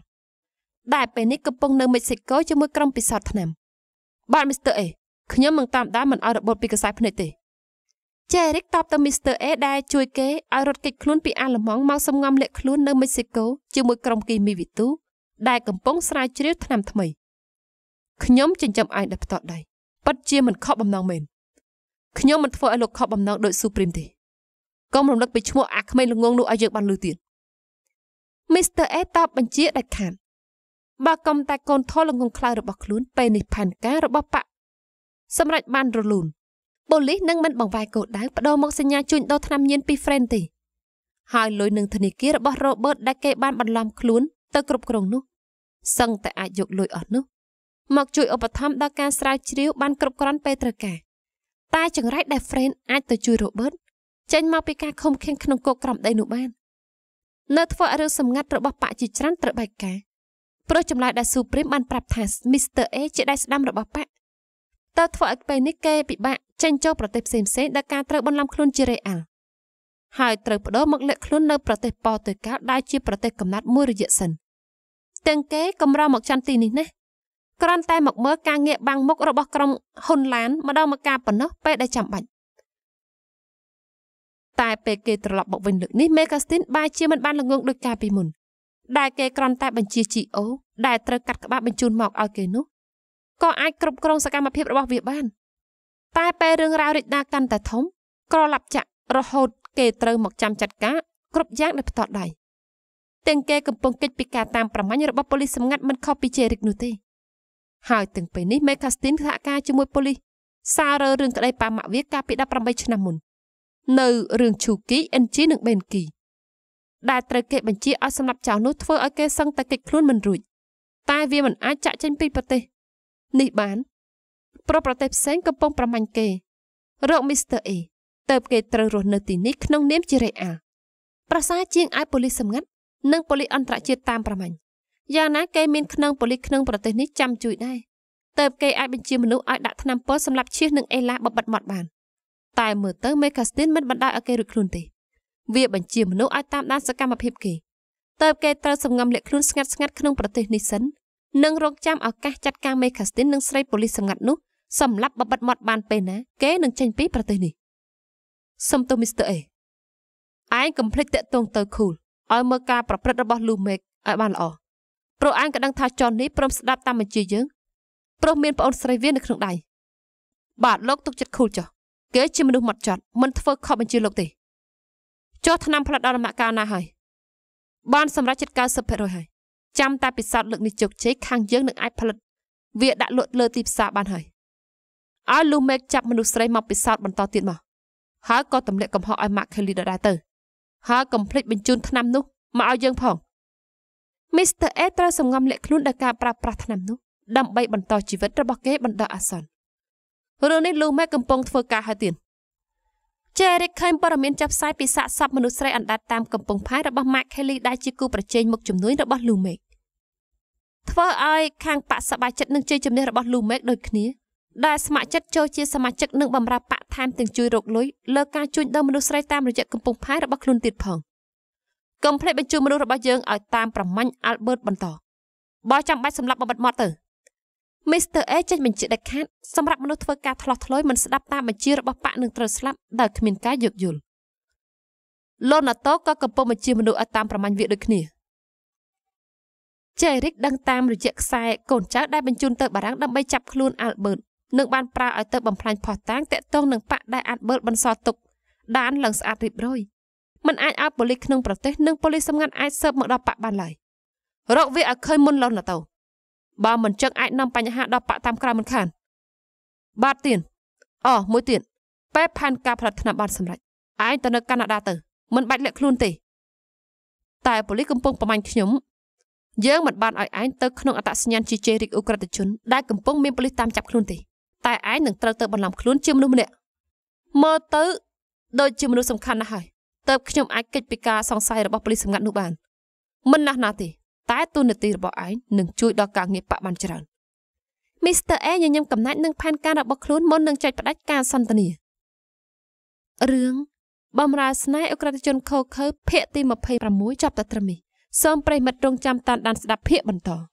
ដែលពេលនេះកំពុងនៅមិចស៊ីកូជាមួយក្រុមពិសោធន៍ឆ្នាំបាទ Mr. A ខ្ញុំនឹងតាមដានមិនឲ្យរបត់ពីខ្សែភ្នែកទេចែរិកតបទៅ Mr. A ដែលជួយគេឲ្យរត់គេចខ្លួនពីអាល្លឺម៉ង់មកសំងំលាក់ខ្លួននៅមិចស៊ីកូជាមួយក្រុមគីមីវិទូ ដែលកំពុងស្រាវជ្រាវថ្នាំថ្មីខ្ញុំចិញ្ចឹមឯងដោយផ្ទាល់ដៃប៉ិតជាមិនខកបំណងមែនខ្ញុំមិនធ្វើឲ្យលោកខកបំណងដោយស៊ូព្រីមទេកុំរំលឹកពីឈ្មោះអាក្មេងល្ងងនោះឲ្យយើងបានលឺទៀត Mr. A តបបញ្ជាដាច់ខាតបើកុំតែកូនធលងងខ្លៅរបស់ខ្លួនពេលនេះផែនការរបស់បកសម្រាប់បានរលូនប៉ូលីសនឹងមិនបង្វែរគោលដៅបដូរមកសញ្ញាជួញដូរថ្នាំញៀនពីហ្វ្រេនទេហើយលុយនឹងធនាគាររបស់រ៉ូបឺតដែលគេបានបន្លំខ្លួនទៅគ្រប់គ្រងនោះសឹងតែអាចយកលុយអស់នោះមកជួយឧបត្ថម្ភដល់ការស្រាវជ្រាវបានគ្រប់គ្រាន់ពេលត្រូវការតែចង្រៃដែលហ្វ្រេនអាចទៅជួយរ៉ូបឺតចេញមកពីការខំខៀងក្នុងគុកក្រំដីនោះបាននៅធ្វើឲ្យរឿងសម្ងាត់របស់ប៉ាជាច្រើនត្រូវបែកការព្រោះចម្លើយដែល Supreme បានប្រាប់ថា Mr. A ជាដៃស្ដាំរបស់ប៉ាតើធ្វើឲ្យពេលនេះគេពិបាកចេញចូលប្រទេសផ្សេងៗដោយការត្រូវបន្លំខ្លួនជា Real ហើយត្រូវបដូរមកលាក់ខ្លួននៅប្រទេសប៉ូទុយហ្គាល់ដែលជាប្រទេសកំណត់មួយរយៈសិនទាំងគេកម្រមកចន្ទទីនេះណាគ្រាន់តែមកមើលការងារបាំងមុខរបស់ក្រុមហ៊ុនឡានម្ដងមកការប៉ុណ្ណោះពេលដែលចាំបាច់តែពេលគេត្រឡប់មកវិញលើកនេះមេកាស្ទីនបែរជាមិនបានល្ងងដូចកាលពីមុនដែលគេគ្រាន់តែបញ្ជា GO ដែលត្រូវកាត់ក្បាលបញ្ជូនមកឲ្យគេនោះក៏អាចគ្រប់គ្រងសកម្មភាពរបស់វាបានតែពេលរឿងរ៉ាវរីកដាកាន់តែធំក្រឡាប់ចាក់រហូត គេត្រូវមកចាំចាត់ការគ្រប់យ៉ាងដោយផ្ទាល់ដៃទាំងគេ កំពុងកិច្ចពីការតាមប្រមាញ់របស់ប៉ូលីសសម្ងាត់មិនខុសពីជេរិកនោះទេ ហើយទាំងពេលនេះមេខាស្ទីនសហការជាមួយប៉ូលីសសាររើរឿងក្តីប៉ាម៉ាក់វាកាលពី18ឆ្នាំមុននៅរឿងឈូគីអិនជីនិងបេនគីដែលត្រូវគេបញ្ជាឲ្យសម្លាប់ចៅនោះធ្វើឲ្យគេសឹងតែគេចខ្លួនមិនរួចតែវាមិនអាចចាក់ចេញពីប្រទេសនេះបានប្រប្រទេសផ្សេងកំពុងប្រមាញ់គេរកមីស្ទ័រអេតើបគេត្រូវរស់នៅទីនេះក្នុងនាមជារេអាប្រសាជាងឲ្យប៉ូលីសសម្ងាត់និងប៉ូលីសអន្តរជាតិតាមប្រមាញ់យ៉ាងណាគេមានក្នុងប៉ូលីសក្នុងប្រទេសនេះចាំជួយដែរតើបគេអាចបញ្ជាមនុស្សឲ្យដាក់ថ្នាំពណ៌សម្រាប់ឈៀសនឹងអេឡាបបិទមាត់បានតែមើលទៅមេកាស្ទីនមិនបណ្ដាឲ្យគេរួចខ្លួនទេវាបញ្ជាមនុស្សឲ្យតាមដានសកម្មភាពគេតើគេត្រូវសម្ងំលាក់ខ្លួនស្ងាត់ស្ងាត់ក្នុងប្រទេសនេះសិននិងរងចាំឱកាសចាត់ការមេខាស្ទីននិងស្រីប៉ូលីសសម្ងាត់នោះសម្រាប់បបិទមាត់បានពេលណាគេនឹងចេញពីប្រទេសនេះសំទោសមីស្ទ័រអេឯងកំភ្លេចតាក់ទងទៅខូលឲ្យមើលការប្រព្រឹត្តរបស់លូមេកឲ្យបានល្អព្រោះឯងក៏ដឹងថាចននេះព្រមស្ដាប់តាមបញ្ជាយើងព្រោះមានប្អូនស្រីវានៅក្នុងដៃបាទលោកទុកចិត្តខូលចុះគេជាមនុស្សម៉ត់ចត់មិនធ្វើខុសបញ្ជាលោកទេចុះឆ្នាំផលិតដល់ដំណាក់កាលណាហើយបានសម្រាប់ចិត្ត90%ហើយចាំតែពិសោធន៍លើកនេះជោគជ័យខាងយើងនឹងអាចផលិត វាដាក់លក់លើទីផ្សារបានហើយឲ្យលូមេកចាប់មនុស្សស្រីមកពិសោធន៍បន្តទៀតមកហើយក៏ទម្លាក់កំហុសឲ្យម៉ាក់ខេលីដដែលទៅហើយកំភ្លេចបញ្ជូនឆ្នាំនោះមកឲ្យយើងផងមីស្ទ័រអេត្រូវសង្ងំលាក់ខ្លួនដោយការប្រើប្រាស់ឆ្នាំនោះដើម្បីបន្តជីវិតរបស់គេបណ្ដោះអាសន្នរឿងនេះលូមេកកំពុងធ្វើការហើយទៀតចេរិកឃើញព័ត៌មានចាប់ផ្សាយពីសាកសពមនុស្សស្រីអណ្ដែតតាមកំពង់ផែរបស់ Mark Kelly ដែលជាគូប្រជែងមុខជំនួយរបស់ Lumex ធ្វើឲ្យខាងបកសបាជិតនឹងជ័យជំនះរបស់ Lumex ដូចគ្នាដែលស្ម័គ្រចិត្តចូលជាសមាជិកនិងបម្រើបកថែមទាំងជួយរកលុយលើការជួញដូរមនុស្សស្រីតាមរយៈកំពង់ផែរបស់ខ្លួនទៀតផងកុំភ្លេចបញ្ជូនមនុស្សរបស់យើងឲ្យតាមប្រម៉ាញ់ Albert បន្តបើចាំបាច់សម្រាប់បបិទមាត់ទៅ Mr. A ចេញបញ្ជាដាច់ខាតសម្រាប់មនុស្សធ្វើការឆ្លោះឆ្លោយមិនស្ដាប់តាមបញ្ជារបស់បកនឹងត្រូវស្លាប់ដោយគ្មានការយោគយល់លោកណាតូក៏កំពុងបញ្ជាមនុស្សឲ្យតាមប្រមាញ់វាដូចគ្នាចេរិកដឹងតាមរយៈខ្សែកូនចៅដែលបញ្ជូនទៅបារាំងដើម្បីចាប់ខ្លួនអាល់ប៊ឺតនឹងបានប្រើឲ្យទៅបំផ្លាញផោះតាងតាក់ទងនឹងបកដែលអាល់ប៊ឺតបន្សល់ទុកដានឡើងស្អាតរៀបរយมันអាចឲ្យប៉ូលីសក្នុងប្រទេស និងប៉ូលីសសម្ងាត់អាចស៊ើបមកដល់បកបានឡើយរកវាឲ្យឃើញមុនលោកណាតូបើមិនចឹងអាចនាំបញ្ហាដល់បកតាមក្រៅមិនខានបាទទៀនអូមួយទៀតពេលផែនការផលិតថ្នាំបានសម្រេចឯងទៅនៅកាណាដាទៅមិនបាច់លាក់ខ្លួនទេ តែប៉ូលីសកំពុងប្រមាញ់ខ្ញុំយើងមិនបានឲ្យឯងទៅក្នុងអត្តសញ្ញាណជាជេរិកអ ுக ្រិតជន ដែលកំពុងមានប៉ូលីសតាមចាប់ខ្លួនទេតែឯងនឹងត្រូវទៅបន្លំខ្លួនជាមនុស្សម្នាក់មើលទៅដូចជាមនុស្សសំខាន់ណាស់ហើយតើបខ្ញុំអាចគេចពីការសង្ស័យរបស់ប៉ូលីសសម្ងាត់នោះបានមិនណាស់ណាទេតែទូនាទីរបស់ឯងនឹងជួយដល់ការងារបកបានច្រើនមីស្ទ័រអេញញឹមកំណាច់នឹងផែនការរបស់ខ្លួនមុននឹងចាច់ផ្ដាច់ការសន្ទនារឿងបំរើស្នេហ៍អក្រិតជនខូខើ ភាគទី26ចប់តែត្រឹមនេះសូមប្រិមិត្តរងចាំតាមដានស្ដាប់ភាគបន្ត។